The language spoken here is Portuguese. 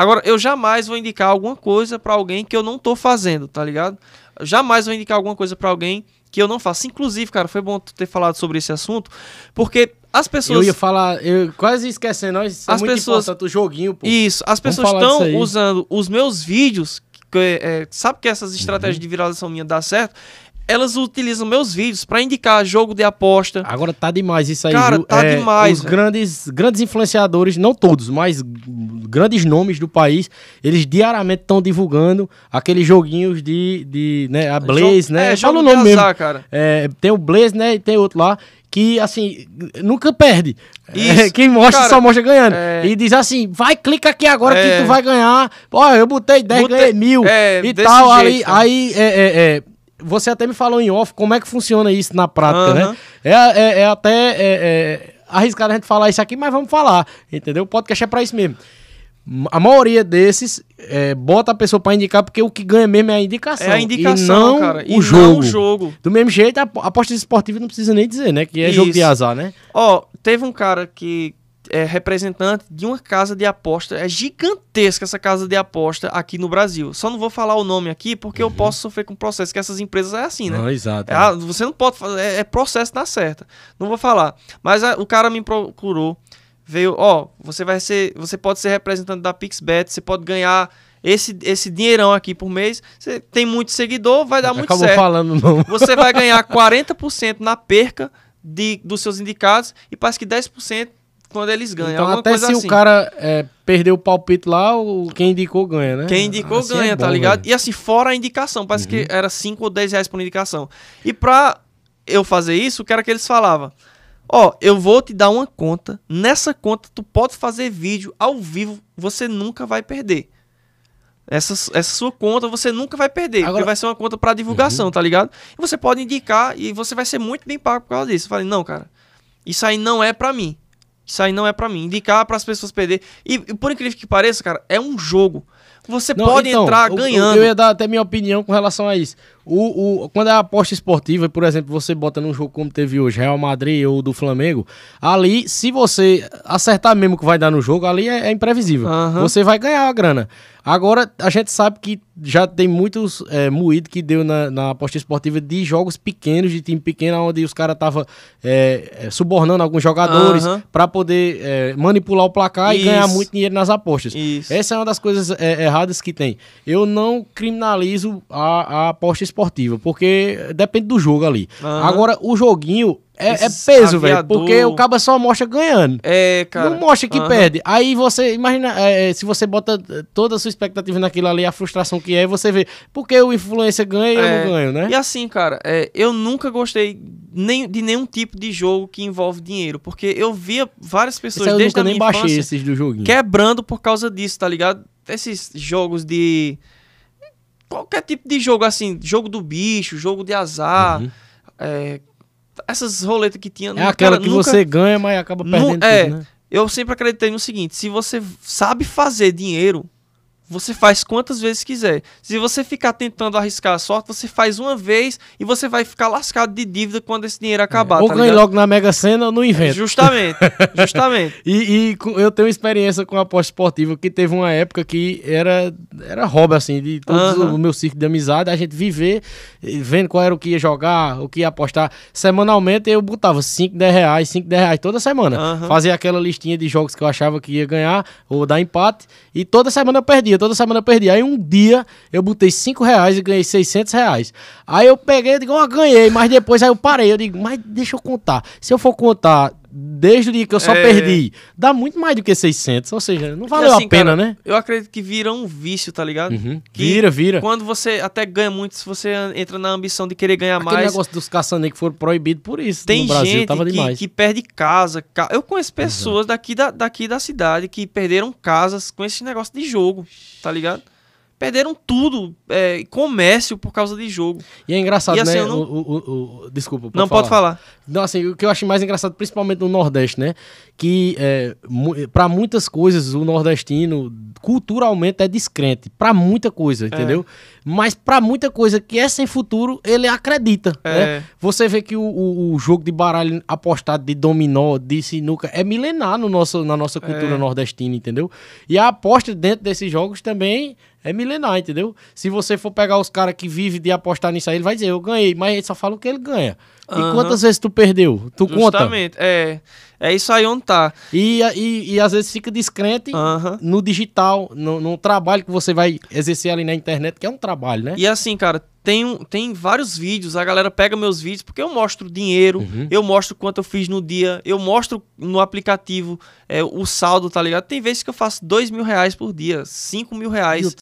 Agora, eu jamais vou indicar alguma coisa para alguém que eu não tô fazendo, tá ligado? jamais vou indicar alguma coisa para alguém que eu não faço. Inclusive, cara, foi bom ter falado sobre esse assunto, porque as pessoas. Eu ia falar, eu quase esquecendo, nós é as é muito pessoas, importante, o joguinho, pô. Isso, as pessoas estão usando os meus vídeos, que, é, sabe que essas estratégias uhum. de viralização minha dá certo, elas utilizam meus vídeos para indicar jogo de aposta. Agora tá demais isso aí, Cara, viu? tá é, demais. Os grandes, grandes influenciadores, não todos, mas grandes nomes do país, eles diariamente estão divulgando aqueles joguinhos de, de né, a Blaze, né? É, Fala o nome mesmo. cara. É, tem o Blaze, né, e tem outro lá que assim nunca perde. É, quem mostra Cara, só mostra ganhando. É... E diz assim: vai, clica aqui agora é... que tu vai ganhar. Ó, eu botei 10, botei... mil é, e tal. Jeito, aí, né? aí é, é, é você até me falou em off como é que funciona isso na prática, uhum. né? É, é, é até é, é, arriscado a gente falar isso aqui, mas vamos falar, entendeu? O podcast é pra isso mesmo. A maioria desses é, bota a pessoa para indicar, porque o que ganha mesmo é a indicação. É a indicação, não cara. o jogo. Não o jogo. Do mesmo jeito, a aposta esportiva não precisa nem dizer, né? Que é Isso. jogo de azar, né? Ó, teve um cara que é, representante de uma casa de aposta. É gigantesca essa casa de aposta aqui no Brasil. Só não vou falar o nome aqui porque uhum. eu posso sofrer com processo, que essas empresas é assim, né? exato. É, ah, você não pode fazer, é, é processo na certa. Não vou falar. Mas a, ah, o cara me procurou, veio, ó, você vai ser, você pode ser representante da Pixbet, você pode ganhar esse, esse dinheirão aqui por mês. Você tem muito seguidor, vai dar Acabou muito certo. falando não. Você vai ganhar 40% na perca de, dos seus indicados e parece que 10% quando eles ganham. Então, até se assim. o cara é, perdeu o palpite lá, o, quem indicou ganha, né? Quem indicou ah, assim é ganha, é bom, tá ligado? E assim, fora a indicação, parece uhum. que era 5 ou 10 reais por indicação. E pra eu fazer isso, o que era que eles falavam? Ó, eu vou te dar uma conta. Nessa conta, tu pode fazer vídeo ao vivo, você nunca vai perder. Essa, essa sua conta você nunca vai perder, Agora... porque vai ser uma conta para divulgação, uhum. tá ligado? E você pode indicar e você vai ser muito bem pago por causa disso. Eu falei, não, cara, isso aí não é para mim. Isso aí não é para mim. Indicar para as pessoas perder. E por incrível que pareça, cara, é um jogo. Você não, pode então, entrar ganhando. Eu, eu ia dar até minha opinião com relação a isso. O, o, quando é a aposta esportiva, por exemplo, você bota num jogo como teve hoje, Real Madrid ou do Flamengo, ali, se você acertar mesmo que vai dar no jogo, ali é, é imprevisível. Uhum. Você vai ganhar a grana. Agora, a gente sabe que já tem muitos é, moído que deu na, na, aposta esportiva de jogos pequenos, de time pequeno, onde os caras estavam é, é, subornando alguns jogadores uhum. para poder é, manipular o placar isso. e ganhar muito dinheiro nas apostas. Isso. Essa é uma das coisas é, erradas que tem. Eu não criminalizo a, a aposta esportiva, porque depende do jogo ali. Agora, o joguinho é, é, peso, velho. Porque o cabo só mostra ganhando. É, cara. Não mostra que uhum. perde. Aí você, imagina, é, é, se você bota toda a sua expectativa naquilo ali, a frustração que é, você vê. Porque o influencer ganha e é... eu não é. ganho, né? E assim, cara, é, eu nunca gostei nem, de nenhum tipo de jogo que envolve dinheiro. Porque eu via várias pessoas Esse desde nunca a minha nem baixei esses do joguinho. quebrando por causa disso, tá ligado? esses jogos de. Qualquer tipo de jogo, assim, jogo do bicho, jogo de azar. Uhum. É, essas roletas que tinha. É nunca, aquela que nunca, você ganha, mas acaba perdendo. Nu, é, tudo, é, né? eu sempre acreditei no seguinte: se você sabe fazer dinheiro, você faz quantas vezes quiser. Se você ficar tentando arriscar a sorte, você faz uma vez e você vai ficar lascado de dívida quando esse dinheiro é. acabar. É, ou tá ganha logo na Mega Sena ou no é, invento. Justamente, justamente. e, e, eu tenho experiência com aposta esportiva que teve uma época que era, era hobby, assim, de todo o meu círculo de amizade, a gente viver, eh, vendo qual era o que ia jogar, o que ia apostar. Semanalmente eu botava 5, 10 reais, 5, 10 reais toda semana. Fazia aquela listinha de jogos que eu achava que ia ganhar ou dar empate e toda semana eu perdia toda semana eu perdi. Aí um dia eu botei 5 reais e ganhei 600 reais. Aí eu peguei e digo, ó, oh, ganhei, mas depois aí eu parei. Eu digo, mas deixa eu contar. Se eu for contar desde o dia que eu só é... perdi, dá muito mais do que 600. Ou seja, não valeu assim, a pena, cara, né? Eu acredito que vira um vício, tá ligado? Uhum. Vira, vira. Quando você até ganha muito, se você entra na ambição de querer ganhar Aquele mais. O negócio dos caçanei que foram proibidos por isso. Tem no Brasil, gente tava que, demais. que perde casa. Ca... Eu conheço pessoas daqui da, daqui da cidade que perderam casas com esse negócio de jogo, tá ligado? perderam tudo, é, comércio por causa de jogo. E é engraçado, e, assim, né? Não... O, o, o, desculpa. Pode não falar. pode falar. Não, assim, o que eu acho mais engraçado, principalmente no Nordeste, né? Que é, para muitas coisas o nordestino culturalmente é descrente. para muita coisa, é. entendeu? É. Mas para muita coisa que é sem futuro, ele acredita. É. Né? Você vê que o, o, jogo de baralho apostado, de dominó, de sinuca, é milenar no nosso, na nossa cultura é. nordestina, entendeu? E a aposta dentro desses jogos também é milenar, entendeu? Se você for pegar os caras que vivem de apostar nisso aí, ele vai dizer, eu ganhei, mas ele só fala o que ele ganha. Uhum. E quantas vezes tu perdeu? Tu Justamente, conta? Justamente, é. É isso aí onde tá. E, e, e às vezes fica descrente uhum. no digital, no, no trabalho que você vai exercer ali na internet, que é um trabalho, né? E assim, cara, tem, tem vários vídeos, a galera pega meus vídeos, porque eu mostro dinheiro, uhum. eu mostro quanto eu fiz no dia, eu mostro no aplicativo é, o saldo, tá ligado? Tem vezes que eu faço dois mil reais por dia, cinco mil reais.